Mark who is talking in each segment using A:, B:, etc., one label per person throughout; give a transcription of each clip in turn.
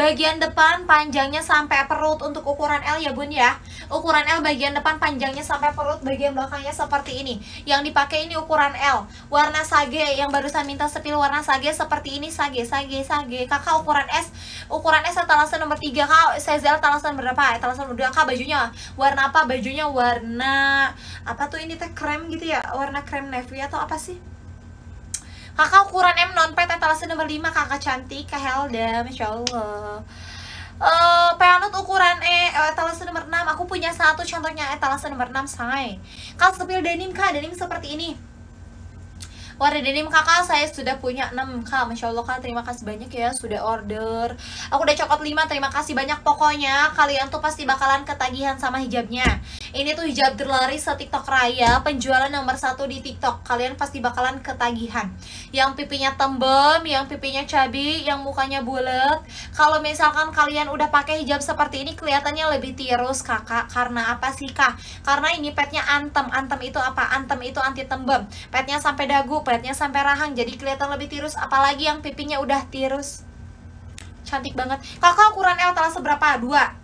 A: Bagian depan panjangnya sampai perut untuk ukuran L ya bun ya Ukuran L bagian depan panjangnya sampai perut Bagian belakangnya seperti ini Yang dipakai ini ukuran L Warna sage yang barusan minta sepil warna sage seperti ini Sage, sage, sage Kakak ukuran S Ukuran S etalase nomor 3 Kak Sezel talasan berapa? Talasan nomor 2 Kak bajunya Warna apa? Bajunya warna Apa tuh ini teh krem gitu ya? Warna krem navy atau apa sih? Kakak ukuran M non-pet etalase nomor 5 kakak cantik Kak Helda, Masya Allah uh, Peanut ukuran E eh, etalase nomor 6 Aku punya satu contohnya etalase nomor 6 say Kalau sepil denim kak, denim seperti ini Warna denim kakak saya sudah punya 6 kak Masya Allah kak terima kasih banyak ya sudah order Aku udah cokot 5 terima kasih banyak Pokoknya kalian tuh pasti bakalan ketagihan sama hijabnya ini tuh hijab terlaris se-TikTok Raya, penjualan nomor satu di TikTok. Kalian pasti bakalan ketagihan. Yang pipinya tembem, yang pipinya cabi, yang mukanya bulat. Kalau misalkan kalian udah pakai hijab seperti ini, kelihatannya lebih tirus, kakak. Karena apa sih, kak? Karena ini petnya antem. Antem itu apa? Antem itu anti tembem. Petnya sampai dagu, petnya sampai rahang. Jadi kelihatan lebih tirus. Apalagi yang pipinya udah tirus. Cantik banget. Kakak ukuran L telah seberapa? Dua?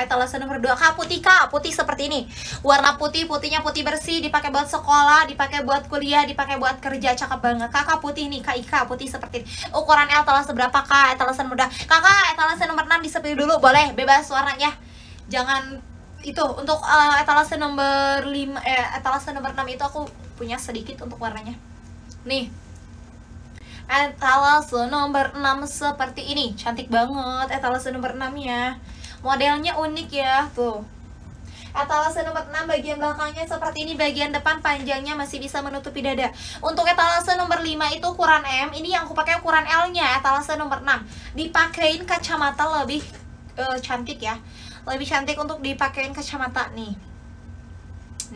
A: Etalase nomor 2 Kak putih Kak, putih seperti ini. Warna putih, putihnya putih bersih, dipakai buat sekolah, dipakai buat kuliah, dipakai buat kerja, cakep banget. Kakak putih nih, Kak Ika putih seperti ini. Ukuran etalase berapa Kak? Etalase muda. Kakak etalase nomor 6 disepil dulu boleh, bebas warnanya. Jangan itu untuk uh, eh, etalase nomor 5 eh etalase nomor 6 itu aku punya sedikit untuk warnanya. Nih, etalase nomor 6 seperti ini cantik banget etalase nomor 6 ya Modelnya unik ya, tuh. Etalase nomor 6 bagian belakangnya seperti ini Bagian depan panjangnya masih bisa menutupi dada Untuk etalase nomor 5 itu ukuran M Ini yang aku pakai ukuran L-nya Etalase nomor 6 Dipakein kacamata lebih uh, cantik ya Lebih cantik untuk dipakein kacamata nih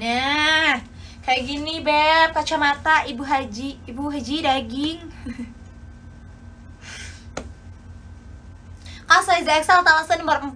A: Nah Kayak gini Beb Kacamata Ibu Haji Ibu Haji daging Kak size XL talasan nomor 4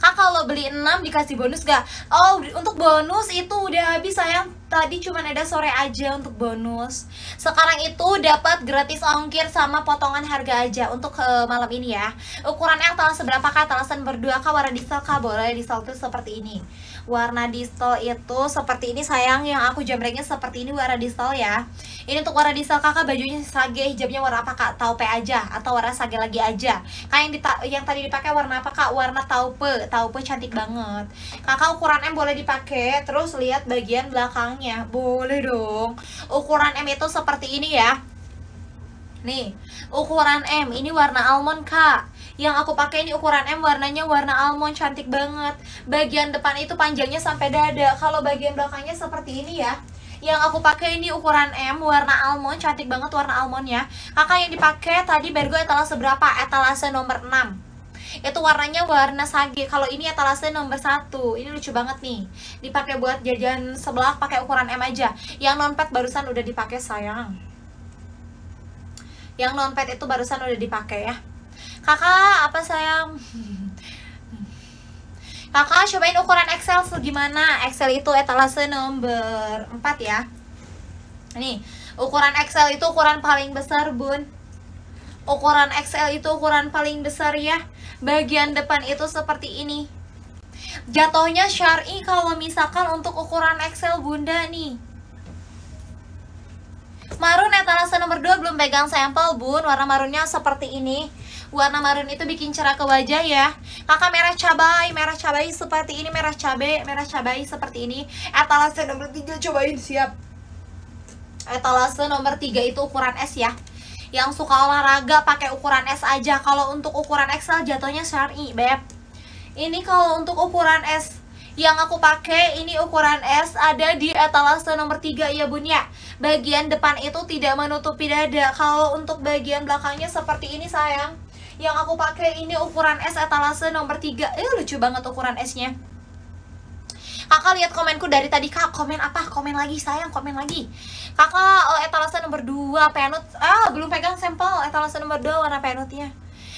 A: Kak kalau beli 6 dikasih bonus gak? Oh untuk bonus itu udah habis sayang Tadi cuma ada sore aja untuk bonus Sekarang itu dapat gratis ongkir sama potongan harga aja untuk uh, malam ini ya Ukuran L talas seberapa kak? Talasan berdua kak warna diesel kak? Boleh diesel tuh seperti ini warna distal itu seperti ini sayang yang aku jamreknya seperti ini warna distal ya ini untuk warna distal kakak bajunya sage hijabnya warna apa kak taupe aja atau warna sage lagi aja kak yang, yang tadi dipakai warna apa kak warna taupe taupe cantik banget kakak ukuran M boleh dipakai terus lihat bagian belakangnya boleh dong ukuran M itu seperti ini ya Nih, ukuran M ini warna almond, Kak yang aku pakai ini ukuran M warnanya warna almond cantik banget bagian depan itu panjangnya sampai dada kalau bagian belakangnya seperti ini ya yang aku pakai ini ukuran M warna almond cantik banget warna almond ya kakak yang dipakai tadi Bergo etalase berapa etalase nomor 6 itu warnanya warna sage kalau ini etalase nomor 1 ini lucu banget nih dipakai buat jajan sebelah pakai ukuran M aja yang pet barusan udah dipakai sayang yang pet itu barusan udah dipakai ya kakak apa sayang kakak cobain ukuran Excel gimana? Excel itu etalase nomor 4 ya nih ukuran Excel itu ukuran paling besar bun ukuran XL itu ukuran paling besar ya bagian depan itu seperti ini jatuhnya syari kalau misalkan untuk ukuran XL, bunda nih marun etalase nomor 2 belum pegang sampel bun warna marunnya seperti ini warna marun itu bikin cerah ke wajah ya kakak merah cabai merah cabai seperti ini merah cabai merah cabai seperti ini etalase nomor 3 cobain siap etalase nomor 3 itu ukuran S ya yang suka olahraga pakai ukuran S aja kalau untuk ukuran XL jatuhnya syari beb ini kalau untuk ukuran S yang aku pakai ini ukuran S ada di etalase nomor 3 ya bun ya bagian depan itu tidak menutupi dada kalau untuk bagian belakangnya seperti ini sayang yang aku pakai ini ukuran S etalase nomor 3 eh lucu banget ukuran S-nya Kakak lihat komenku dari tadi kak komen apa komen lagi sayang komen lagi kakak oh, etalase nomor 2 penut ah belum pegang sampel etalase nomor 2 warna penutnya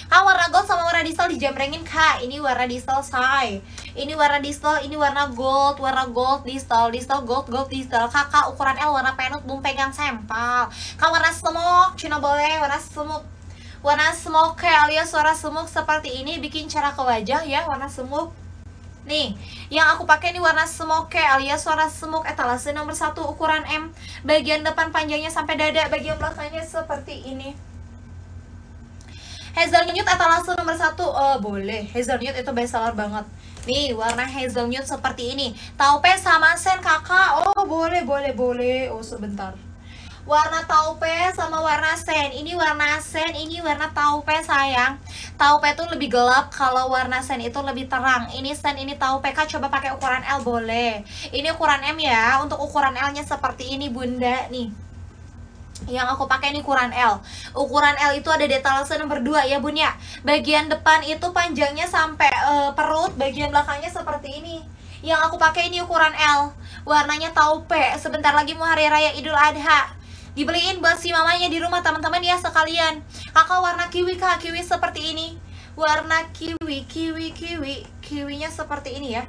A: Kak ah, warna gold sama warna diesel dijamrengin kak Ini warna distal say Ini warna distal, ini warna gold Warna gold distal, distal gold, gold distal. Kakak ukuran L warna penut belum pegang sampel Kak warna semok Cina boleh warna semok Warna smoke alias suara semuk seperti ini bikin cara ke wajah ya, warna semuk. Nih, yang aku pakai ini warna smoke alias suara semuk etalase nomor satu ukuran M. Bagian depan panjangnya sampai dada, bagian belakangnya seperti ini. Hazelnut etalase nomor satu Oh, boleh. Hazelnut itu best seller banget. Nih, warna hazelnut seperti ini. Taupe sama sen kakak. Oh, boleh, boleh, boleh. Oh, sebentar warna taupe sama warna sen ini warna sen ini warna taupe sayang taupe itu lebih gelap kalau warna sen itu lebih terang ini sen ini taupe kak coba pakai ukuran L boleh ini ukuran M ya untuk ukuran L nya seperti ini bunda nih yang aku pakai ini ukuran L ukuran L itu ada detalase nomor 2 ya bun ya bagian depan itu panjangnya sampai uh, perut bagian belakangnya seperti ini yang aku pakai ini ukuran L warnanya taupe sebentar lagi mau hari raya Idul Adha Dibeliin buat si mamanya di rumah teman-teman ya sekalian. Kakak warna kiwi kak, kiwi seperti ini. Warna kiwi, kiwi, kiwi, kiwinya seperti ini ya.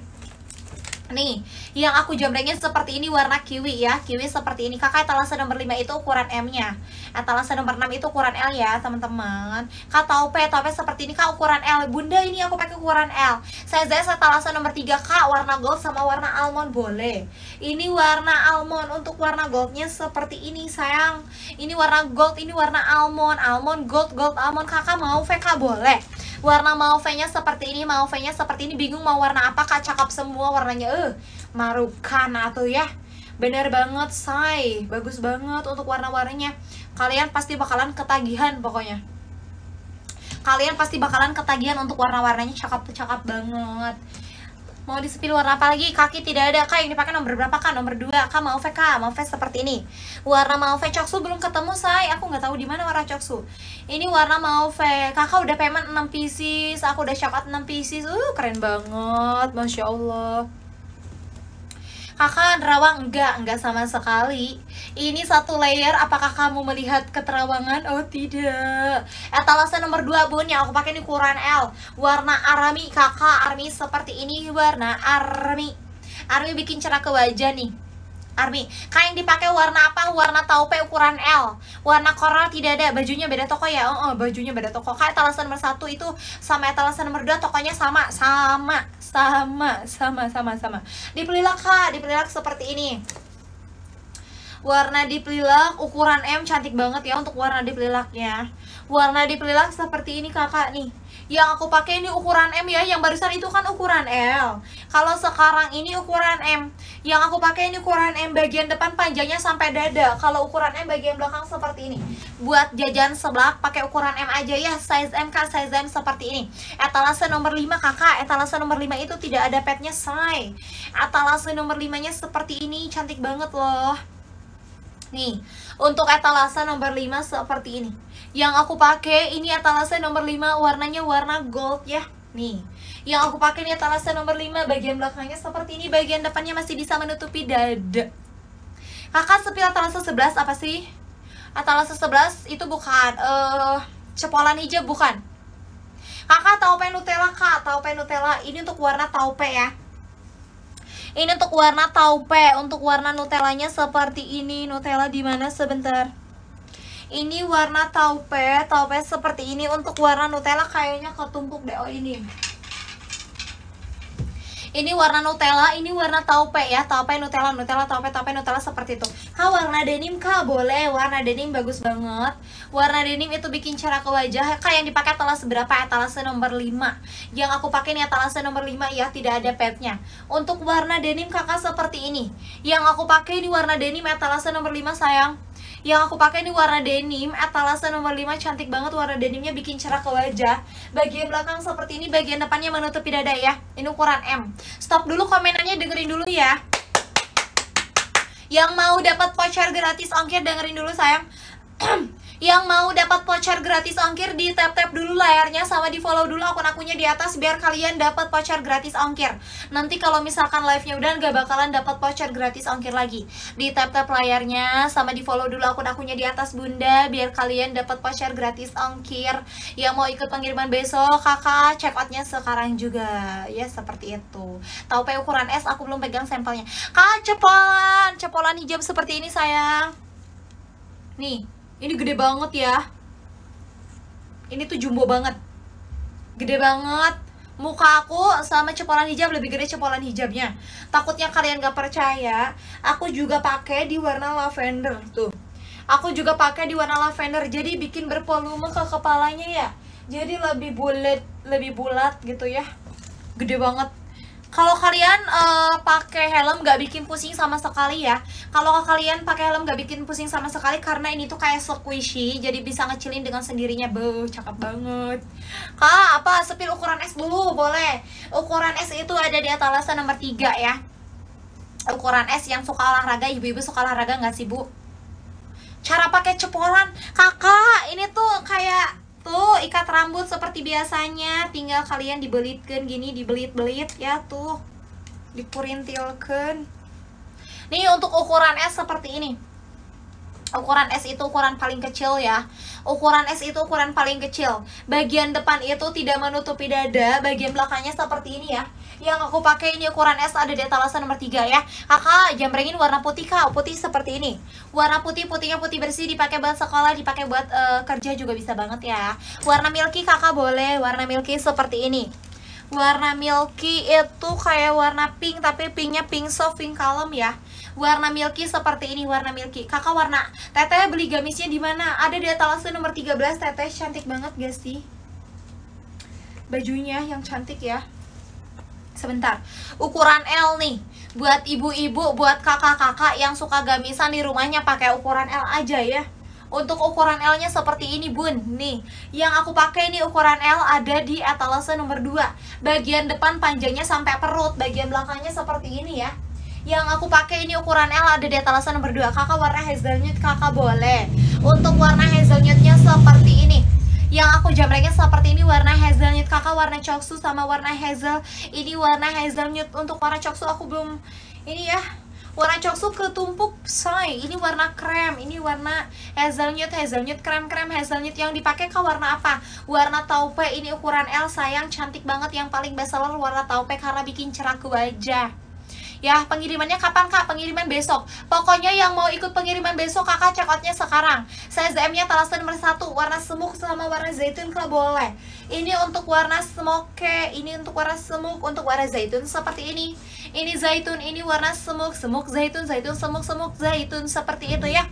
A: Nih, yang aku jamrengin seperti ini warna kiwi ya Kiwi seperti ini, kakak etalase nomor 5 itu ukuran M-nya Etalase nomor 6 itu ukuran L ya teman-teman Kak taupe, taupe seperti ini kak ukuran L Bunda ini aku pakai ukuran L Saya ZS etalase nomor 3 kak warna gold sama warna almond boleh Ini warna almond, untuk warna goldnya seperti ini sayang Ini warna gold, ini warna almond Almond, gold, gold, almond kakak mau VK boleh warna mauve seperti ini mauve seperti ini bingung mau warna apa kak cakep semua warnanya eh uh, marukan atau ya bener banget say bagus banget untuk warna-warnanya kalian pasti bakalan ketagihan pokoknya kalian pasti bakalan ketagihan untuk warna-warnanya cakep-cakep banget Mau disepil warna apa lagi? Kaki tidak ada. Kak yang dipakai nomor berapa kak? Nomor dua Kak mau fe kak? Mau V seperti ini. Warna mau fe coksu belum ketemu saya Aku nggak tahu di mana warna coksu. Ini warna mau fe Kakak udah payment 6 pieces. Aku udah shout enam 6 pieces. Uh keren banget. Masya Allah kakak nerawang enggak enggak sama sekali ini satu layer apakah kamu melihat keterawangan oh tidak etalase nomor dua bun yang aku pakai ini ukuran L warna army. kakak army seperti ini warna army army bikin cerah ke wajah nih Army. Kain dipakai warna apa? Warna taupe ukuran L. Warna koral tidak ada. Bajunya beda toko ya. Oh, oh bajunya beda toko. Kak, talasan nomor satu itu sama talasan nomor dua tokonya sama, sama, sama, sama, sama, sama. Dipelilak kak, dipelilak seperti ini. Warna dipelilak ukuran M cantik banget ya untuk warna dipelilaknya. Warna dipelilak seperti ini kakak nih yang aku pakai ini ukuran M ya yang barusan itu kan ukuran L kalau sekarang ini ukuran M yang aku pakai ini ukuran M bagian depan panjangnya sampai dada kalau ukuran M bagian belakang seperti ini buat jajan sebelah pakai ukuran M aja ya size M kan size M seperti ini etalase nomor 5 kakak etalase nomor 5 itu tidak ada petnya say etalase nomor 5 nya seperti ini cantik banget loh nih untuk etalase nomor 5 seperti ini yang aku pakai ini atalase nomor 5 warnanya warna gold ya nih yang aku pakai ini atalase nomor 5 bagian belakangnya seperti ini bagian depannya masih bisa menutupi dada kakak sepil atalase 11 apa sih? atalase 11 itu bukan uh, cepolan hijau bukan kakak taupe nutella kak taupe nutella ini untuk warna taupe ya ini untuk warna taupe untuk warna nutellanya seperti ini nutella di mana sebentar ini warna taupe, taupe seperti ini untuk warna Nutella kayaknya ketumpuk deh oh ini. Ini warna Nutella, ini warna taupe ya, taupe Nutella, Nutella taupe, taupe Nutella seperti itu. ha warna denim kak boleh, warna denim bagus banget. Warna denim itu bikin cerah ke wajah. Kak yang dipakai etalase berapa? Etalase ya? nomor 5. Yang aku pakai nih etalase nomor 5 ya, tidak ada petnya. Untuk warna denim kakak seperti ini. Yang aku pakai ini warna denim etalase ya, nomor 5 sayang yang aku pakai ini warna denim, etalase nomor 5 cantik banget warna denimnya bikin cerah ke wajah. Bagian belakang seperti ini, bagian depannya menutupi dada ya. Ini ukuran M. Stop dulu komenannya, dengerin dulu ya. Yang mau dapat voucher gratis ongkir dengerin dulu sayang. yang mau dapat voucher gratis ongkir di tap tap dulu layarnya sama di follow dulu akun akunnya di atas biar kalian dapat voucher gratis ongkir nanti kalau misalkan live nya udah nggak bakalan dapat voucher gratis ongkir lagi di tap tap layarnya sama di follow dulu akun akunnya di atas bunda biar kalian dapat voucher gratis ongkir yang mau ikut pengiriman besok kakak check out-nya sekarang juga ya seperti itu tahu pe ukuran S aku belum pegang sampelnya kak cepolan cepolan hijab seperti ini sayang nih ini gede banget ya. Ini tuh jumbo banget. Gede banget. Muka aku sama cepolan hijab lebih gede cepolan hijabnya. Takutnya kalian gak percaya, aku juga pakai di warna lavender tuh. Aku juga pakai di warna lavender jadi bikin bervolume ke kepalanya ya. Jadi lebih bulat, lebih bulat gitu ya. Gede banget. Kalau kalian uh, pakai helm gak bikin pusing sama sekali ya. Kalau kalian pakai helm gak bikin pusing sama sekali karena ini tuh kayak squishy, jadi bisa ngecilin dengan sendirinya. beuh cakep banget. Kak, apa sepil ukuran S dulu boleh. Ukuran S itu ada di atas nomor 3 ya. Ukuran S yang suka olahraga, ibu-ibu suka olahraga gak sih, Bu? Cara pakai ceporan. Kakak, ini tuh kayak Tuh, ikat rambut seperti biasanya, tinggal kalian dibelitkan gini, dibelit-belit ya tuh. Dikurintilkan. Nih untuk ukuran S seperti ini. Ukuran S itu ukuran paling kecil ya. Ukuran S itu ukuran paling kecil. Bagian depan itu tidak menutupi dada, bagian belakangnya seperti ini ya yang aku pakai ini ukuran S ada di etalase nomor 3 ya kakak jambrengin warna putih kak putih seperti ini warna putih putihnya putih bersih dipakai buat sekolah dipakai buat uh, kerja juga bisa banget ya warna milky kakak boleh warna milky seperti ini warna milky itu kayak warna pink tapi pinknya pink soft pink kalem ya warna milky seperti ini warna milky kakak warna teteh beli gamisnya di mana ada di etalase nomor 13 teteh cantik banget gak sih bajunya yang cantik ya sebentar ukuran L nih buat ibu-ibu buat kakak-kakak yang suka gamisan di rumahnya pakai ukuran L aja ya untuk ukuran L-nya seperti ini bun Nih, yang aku pakai ini ukuran L ada di etalase nomor 2 Bagian depan panjangnya sampai perut Bagian belakangnya seperti ini ya Yang aku pakai ini ukuran L ada di etalase nomor 2 Kakak warna hazelnut kakak boleh Untuk warna hazelnutnya seperti ini yang aku jamreknya seperti ini warna hazelnut kakak warna coksu sama warna hazel ini warna hazelnut untuk warna coksu aku belum ini ya warna coksu ketumpuk say ini warna krem ini warna hazelnut hazelnut krem krem hazelnut yang dipakai ke warna apa warna taupe ini ukuran L sayang cantik banget yang paling best seller warna taupe karena bikin cerah ke wajah Ya, pengirimannya kapan kak? Pengiriman besok. Pokoknya yang mau ikut pengiriman besok kakak check outnya sekarang. Size M-nya talasan satu. warna semuk sama warna zaitun kalau boleh. Ini untuk warna smoke, ini untuk warna semuk, untuk warna zaitun seperti ini. Ini zaitun, ini warna semuk, semuk zaitun, zaitun semuk, semuk zaitun seperti itu ya.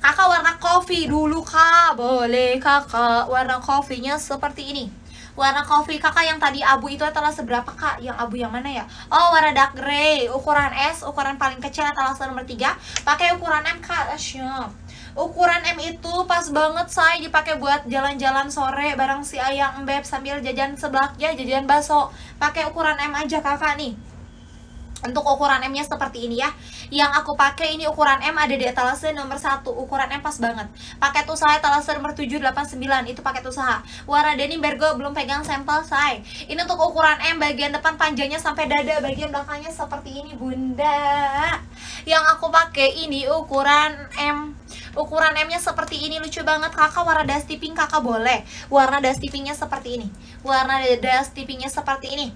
A: Kakak warna kopi dulu kak, boleh kakak warna coffee-nya seperti ini. Warna coffee kakak yang tadi abu itu adalah seberapa kak? Yang abu yang mana ya? Oh warna dark grey Ukuran S, ukuran paling kecil adalah nomor 3 Pakai ukuran M kak Asyum eh, ukuran M itu pas banget saya dipakai buat jalan-jalan sore bareng si ayang beb sambil jajan sebelaknya jajan bakso pakai ukuran M aja kakak nih untuk ukuran M-nya seperti ini ya Yang aku pakai ini ukuran M ada di etalase nomor 1 Ukuran M pas banget Paket usaha etalase nomor 789 Itu paket usaha Warna denim bergo belum pegang sampel say Ini untuk ukuran M bagian depan panjangnya sampai dada Bagian belakangnya seperti ini bunda Yang aku pakai ini ukuran M Ukuran M-nya seperti ini lucu banget Kakak warna dusty pink kakak boleh Warna dusty pinknya seperti ini Warna dusty pinknya seperti ini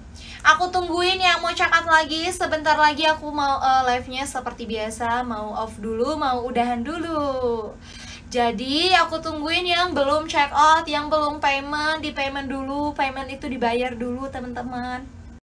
A: Aku tungguin yang mau cakat lagi. Sebentar lagi aku mau uh, live-nya seperti biasa, mau off dulu, mau udahan dulu. Jadi aku tungguin yang belum check out, yang belum payment, di payment dulu, payment itu dibayar dulu teman-teman.